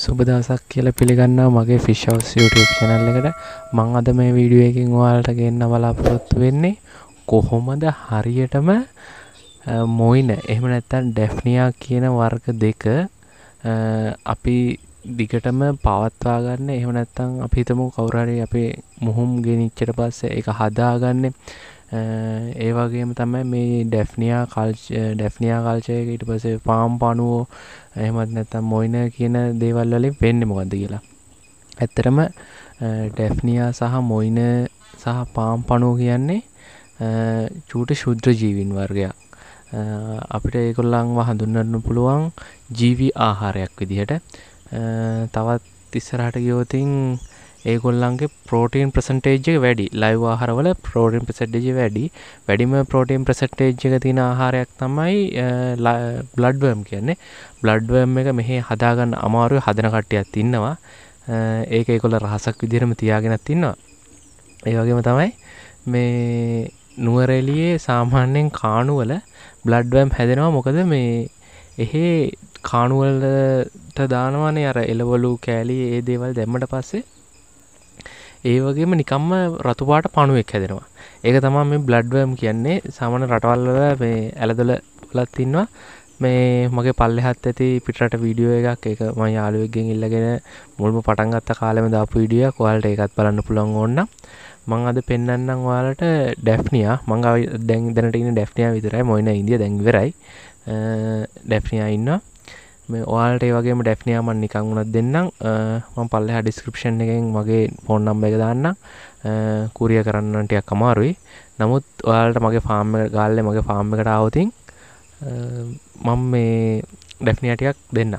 සුබ දවසක් කියලා පිළිගන්නවා මගේ ෆිෂ් හවුස් YouTube channel එකට මම අද මේ වීඩියෝ එකකින් ඔයාලට ගෙන්න බලාපොරොත්තු වෙන්නේ කොහොමද හරියටම මොයින එහෙම නැත්නම් ඩැෆ්නියා කියන වර්ග දෙක අපි දිගටම පවත්වා ගන්න එහෙම නැත්නම් අපි හිතමු කවුරු හරි අපේ මුහුම් ගෙනිච්චට පස්සේ ඒක හදාගන්නේ ඒ වගේම තමයි මේ ඩැෆ්නියා කල්ච් ඩැෆ්නියා කල්චයක ඉට පස පාම් පනුවෝ එහෙමත් නැතම් මොයින කියන දේවල්වලින් පෙන්න්න මොකද කියලා ඇත්තරම ඩැෆ්නියා සහ මොයින සහ පාම් පනුව කියන්නේ චූට ශුද්‍ර ජීවින් වර්ගයක් අපිට ඒකොල්ලංව හඳුන්නන්න පුළුවන් ජීවි ආහාරයක් විදිහට තවත් ඉස්සරහට ගියෝතින් ඒගොල්ලන්ගේ පෝටීන් ප්‍රසන්ටේජ්ජ වැඩි ලයිව ආහරවල පෝටීන් ප්‍රසට්ජ වැඩි වැඩිම පෝටීන් ප්‍රසට්ටේජ්ජක තින ආහාරයක් තමයි බ්ලඩ්වම් කියන්නේ බ්ලඩ්වම් එක මෙහේ හදාගන්න අමාරුව හදන කට්ටයක් තින්නවා ඒක එකොල රහසක් විදිරම තියාගෙනත් තින්නවා ඒවගේම තමයි මේ නුවරෙලියේ සාමාන්‍යයෙන් කානුවල බ්ලඩ්වම් හැදෙනවා මොකද මේ එහෙ කානුවලට දානවානේ අර එලවලු කෑලි ඒ දේවල් දැම්මට පස්සේ ඒ වගේම නිකම්ම රතුපාට පණුවෙක් හැදෙනවා. ඒක තමයි මේ බ්ලඩ් වර්ම් කියන්නේ සාමාන්‍ය රටවල් වල මේ ඇලදොල වලත් ඉන්නවා. මේ මගේ පල්ලෙහත් ඇති පිටරට වීඩියෝ එකක් ඒක මම යාළුවෙක්ගෙන් ඉල්ලගෙන මුල්ම පටන් ගත්ත කාලෙම දාපු වීඩියෝ එකක්. ඔයාලට ඒකත් බලන්න පුළුවන් ඕන මං අද පෙන්වන්නම් ඔයාලට ඩැෆ්නියා මං දැන් දැනට ඉන්න ඩැෆ්නියා විතරයි මොයින ඉන්දියා දැන් ඉවරයි. ඩැෆ්නියා ඉන්නවා. මේ ඔයාලට ඒවගේම ඩැක්්නයාමන් නිකං වුණත් දෙන්නම් මම පල්ල හා ඩිස්ක්‍රපෂන් එකෙන් මගේ ෆෝන්නම් එක දාන්න කුරිය කරන්නටයක් අමාරුයි නමුත් ඔයාලට මගේ ෆාම්ම ගාල්ල මගේ ෆාම්ම එකට ආවතින් මම මේ ඩැක්්නයාටයක් දෙන්න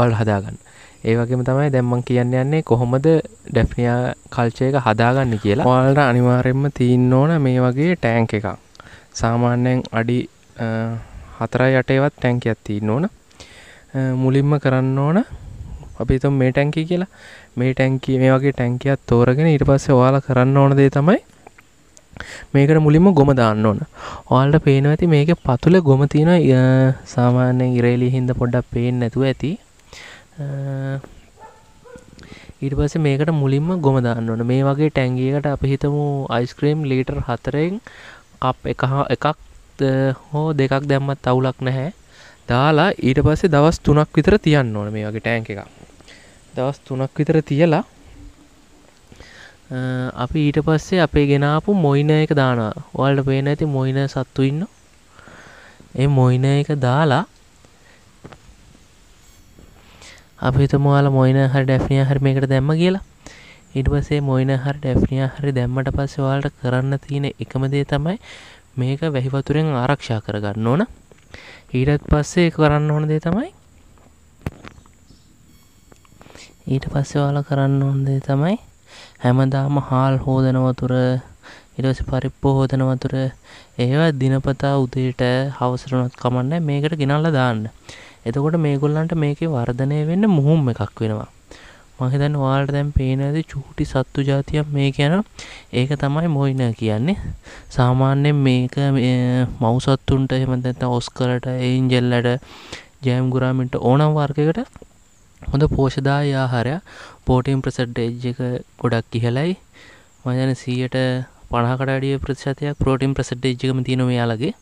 ඔල් හදාගන්න ඒවගේම තමයි දැම්මන් කියන්න යන්නේ කොහොමද ඩැෆ්නියා කල්චයක හදාගන්න කියලා ඔයාලට අනිවාරෙන්ම තියන්න ඕන මේ වගේ ටෑන්ක එකක් සාමාන්‍යයෙන් අඩි හතරයි යටේවත් ටැන්කයක් තියන්න ඕන මුලින්ම කරන්න ඕන අපි තම මේ ටැන්කි කියලා මේ ටැන්කි මේ වගේ ටැන්කියත් තෝරගෙන ඊට පස්සේ ඔයාලා කරන්න ඕන දේ තමයි මේකට මුලින්ම ගොම දාන්න ඕන ඔයාලට පේන ඇති මේක පතුල ගොම තියෙන සාමාන්‍යෙන් ඉරේලි හින්ද පොඩ්ඩක් පේෙන් නැතුව ඇති ඊට පස මේකට මුලින්ම ගොම දාන්න ඕන මේ වගේ ටැංගියකට අපි හිතමු අයිස්ක්‍රීම් ලීටර් හතරෙන් කප් එක එකක් හෝ දෙකක් දැම්මත් අවුලක් නැහැ දාලා ඊට පස්සේ දවස් තුනක් විතර තියන්න ඕන මේ වගේ ටෑන්ක එක දවස් තුනක් විතර තියලා අපි ඊට පස්සේ අපේ ගෙනාපු මොයින එක දානවා ඔයාලට පේන ඇති මොයින සත්තු ඉන්න ඒ මොයින එක දාලා අපි තුමාල මොයින හරි ඩැෆ්නිය හරි මේකට දැම්ම කියලා ඊට පස්සේ මොයින හරි ඩැෆ්නිය හරි දැම්මට පස්සේ ඔයාලට කරන්න තියෙන එකම දේ තමයි මේක වැහිවතුරෙන් ආරක්ෂා කරගන්න ඕන ඊටත් පස්සේ කරන්න ඕන දේ තමයි ඊට පස්සේ ඔයාලා කරන්න ඕන දේ තමයි හැමදාම හාල් හොදන වතුර ඊට පස්සේ පරිප්පු හොදන වතුර ඒවා දිනපතා උදේට හවසට උනත් කමන්නේ මේකට ගෙනල්ලා දාන්න. එතකොට මේගොල්ලන්ට මේකේ වර්ධනය වෙන්න මුහුම් එකක් වෙනවා. මහිතන් වාට දැම් පේනද චූටි සත්තු ජාතියක් මේ කියන ඒක තමයි මොයින කියන්නේ සාමාන්‍යෙන් මේක මවසත්තුන්ට එමතැත ඔස්කරට එයින් ජෙල්ලට ජයම්ගුරාමින්ට ඕනම් වර්ගකට හොඳ පෝෂදාය ආහාරයක් පෝටීම් ප්‍රසට් එජ් එක ගොඩක් ඉහලයි මජන සීයට පණහකටඩිය ප්‍රතිශතයක් පෝටීම් ප්‍රසට් එජ්ගම තිනොයාලගේ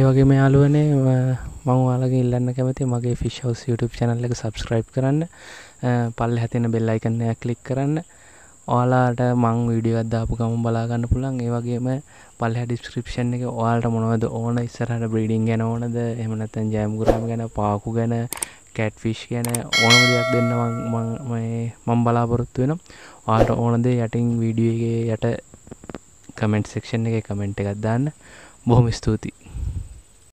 ඒවගේ යාලුවනේ මං වාලගේ ඉල්ලන්න කැමති මගේ ෆිස් හවස් YouTube චැනල් එක සබස්ක්‍රයිබ් කරන්න පල්ල හැතින බෙල්ලයිකන්න කලික් කරන්න ඕලාට මං විඩියවත් දාපු ගම බලාගන්න පුළන් ඒවගේම පල්හ ඩිස්ක්‍රපෂන් එක ඕයාලට මොනවද ඕන ඉස්සරහට බ්‍රීඩිං ගැන ඕනද එමනත්තන් ජයම්ගරම ගැන පාකු ගැන කැට් ෆිෂ් ගැන ඕනම දෙයක් දෙන්න මං බලාපොරොත්තු වෙන ආට ඕනද යටින් වීඩියගේ යට කමෙන්ට් සෙක්ෂන් එක කමෙන්ට් එකත් දාන්න බොහොම ස්තුතියි